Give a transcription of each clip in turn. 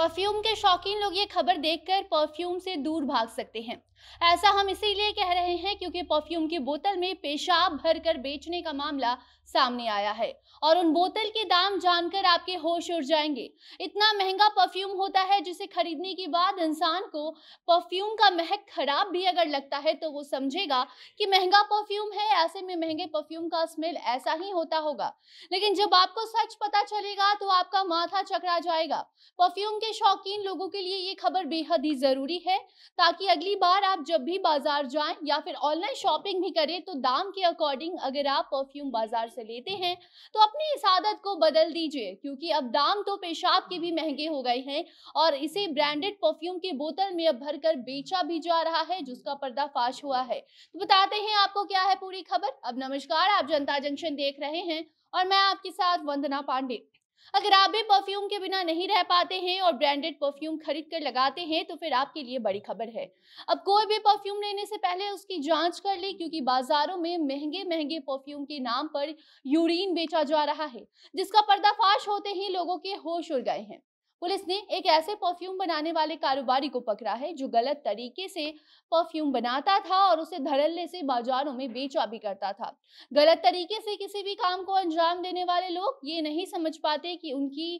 perfume के शौकीन लोग ये खबर देखकर परफ्यूम से दूर भाग सकते हैं ऐसा हम इसीलिए कह रहे हैं क्योंकि परफ्यूम की बोतल में पेशाब भरकर बेचने का मामला सामने आया है और उन बोतल के दाम जानकर आपके होश उड़ जाएंगे इतना महंगा परफ्यूम होता है जिसे खरीदने के बाद इंसान को परफ्यूम का महक खराब भी अगर लगता है तो वो समझेगा कि महंगा परफ्यूम है ऐसे में महंगे परफ्यूम का स्मेल ऐसा ही होता होगा लेकिन जब आपको सच पता चलेगा तो आपका माथा चकरा जाएगा परफ्यूम के शौकीन लोगों के लिए ये खबर बेहद ही जरूरी है ताकि अगली बार आप जब भी बाजार जाएं या फिर ऑनलाइन शॉपिंग भी करें तो दाम के अकॉर्डिंग अगर आप परफ्यूम बाजार से लेते हैं तो अपनी इस आदत को बदल दीजिए क्योंकि अब दाम तो पेशाब के भी महंगे हो गए हैं और इसे ब्रांडेड परफ्यूम की बोतल में अब भर कर बेचा भी जा रहा है जिसका पर्दाफाश हुआ है तो बताते हैं आपको क्या है पूरी खबर अब नमस्कार आप जनता जंक्शन देख रहे हैं और मैं आपके साथ वंदना पांडे अगर आप भी परफ्यूम के बिना नहीं रह पाते हैं और ब्रांडेड परफ्यूम खरीद कर लगाते हैं तो फिर आपके लिए बड़ी खबर है अब कोई भी परफ्यूम लेने से पहले उसकी जांच कर ले क्योंकि बाजारों में महंगे महंगे परफ्यूम के नाम पर यूरिन बेचा जा रहा है जिसका पर्दाफाश होते ही लोगों के होश उड़ गए हैं पुलिस ने एक ऐसे परफ्यूम बनाने वाले कारोबारी को पकड़ा है जो गलत तरीके से परफ्यूम बनाता था और उसे धड़ल्ले से बाजारों में बेचा भी करता था गलत तरीके से किसी भी काम को अंजाम देने वाले लोग ये नहीं समझ पाते कि उनकी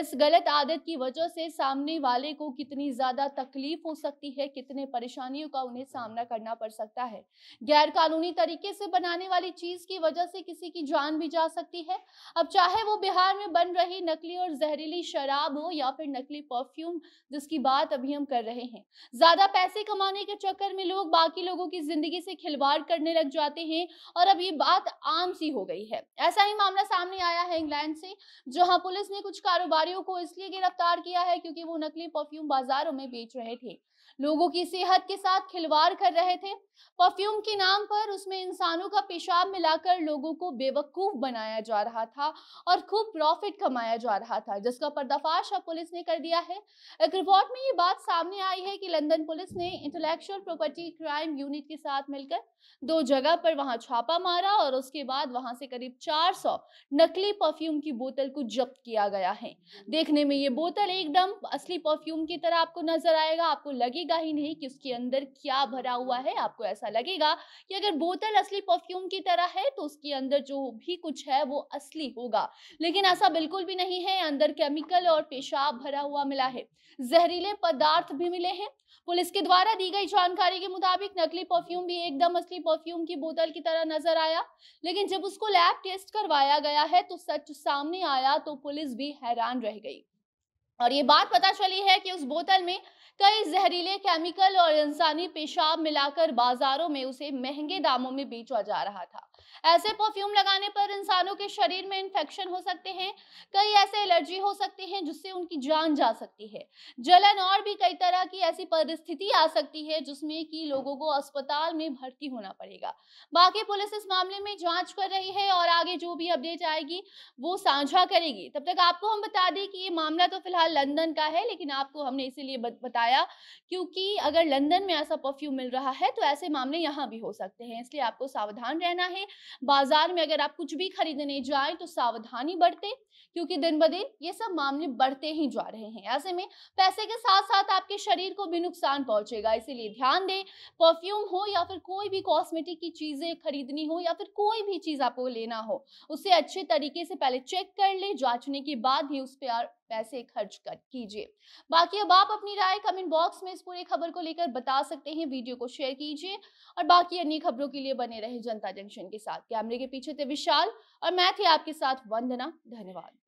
इस गलत आदत की वजह से सामने वाले को कितनी ज़्यादा तकलीफ हो सकती है कितने परेशानियों का उन्हें सामना करना पड़ सकता है गैर कानूनी तरीके से बनाने वाली चीज़ की वजह से किसी की जान भी जा सकती है अब चाहे वो बिहार में बन रही नकली और जहरीली शराब हो या या फिर नकली परफ्यूम जिसकी बात अभी हम कर रहे हैं ज्यादा पैसे कमाने के चक्कर में लोग बाकी लोगों की जिंदगी से खिलवाड़ करने लग जाते हैं और अब ये बात आम सी हो गई है ऐसा ही मामला सामने आया है इंग्लैंड से जहां पुलिस ने कुछ कारोबारियों को इसलिए गिरफ्तार किया है क्योंकि वो नकली परफ्यूम बाजारों में बेच रहे थे लोगों की सेहत के साथ खिलवाड़ कर रहे थे परफ्यूम के नाम पर उसमें इंसानों का पेशाब मिलाकर लोगों को बेवकूफ बनाया जा रहा था और खूब प्रॉफिट कमाया जा रहा था जिसका पर्दाफाश अब पुलिस पुलिस ने कर दिया है एक रिपोर्ट में ये बात सामने आई है कि लंदन पुलिस ने इंटेलेक्चुअल प्रॉपर्टी क्राइम यूनिट के साथ मिलकर दो जगह पर वहां छापा मारा और उसके बाद वहां से करीब 400 नकली परफ्यूम की बोतल को जब्त किया गया है देखने में ये बोतल एकदम असली परफ्यूम की तरह आपको नजर आएगा आपको लगेगा ही नहीं कि उसके अंदर क्या भरा हुआ है आपको ऐसा लगेगा कि अगर बोतल असली परफ्यूम की तरह है तो उसके अंदर जो भी कुछ है वो असली होगा लेकिन ऐसा बिल्कुल भी नहीं है अंदर केमिकल और पेशाब शराब भरा हुआ मिला है जहरीले पदार्थ भी मिले हैं पुलिस के द्वारा दी गई जानकारी के मुताबिक नकली परफ्यूम भी एकदम असली परफ्यूम की बोतल की तरह नजर आया लेकिन जब उसको लैब टेस्ट करवाया गया है तो सच सामने आया तो पुलिस भी हैरान रह गई और ये बात पता चली है कि उस बोतल में कई जहरीले केमिकल और इंसानी पेशाब मिलाकर बाजारों में उसे महंगे दामों में बेचा जा रहा था ऐसे परफ्यूम लगाने पर इंसानों के शरीर में इन्फेक्शन हो सकते हैं कई ऐसे एलर्जी हो सकते हैं जिससे उनकी जान जा सकती है जलन और भी कई तरह की ऐसी परिस्थिति आ सकती है जिसमें कि लोगों को अस्पताल में भर्ती होना पड़ेगा बाकी पुलिस इस मामले में जांच कर रही है और आगे जो भी अपडेट आएगी वो साझा करेगी तब तक आपको हम बता दें कि ये मामला तो फिलहाल लंदन का है लेकिन आपको हमने इसीलिए बताया क्योंकि अगर लंदन में ऐसा परफ्यूम मिल रहा है तो ऐसे मामले यहाँ भी हो सकते हैं इसलिए आपको सावधान रहना है बाजार में अगर आप कुछ भी खरीदने जाएं तो सावधानी बरतें क्योंकि दिन ब दिन ये सब मामले बढ़ते ही जा रहे हैं ऐसे में पैसे के साथ साथ आपके शरीर को भी नुकसान पहुंचेगा इसीलिए ध्यान दें परफ्यूम हो या फिर कोई भी कॉस्मेटिक की चीजें खरीदनी हो या फिर कोई भी चीज आपको लेना हो उसे अच्छे तरीके से पहले चेक कर ले जांचने के बाद ही उस पर पैसे खर्च कर कीजिए बाकी अब आप अपनी राय कमेंट बॉक्स में इस पूरी खबर को लेकर बता सकते हैं वीडियो को शेयर कीजिए और बाकी अन्य खबरों के लिए बने रहे जनता जंक्शन के साथ साथ कैमरे के पीछे थे विशाल और मैं थी आपके साथ वंदना धन्यवाद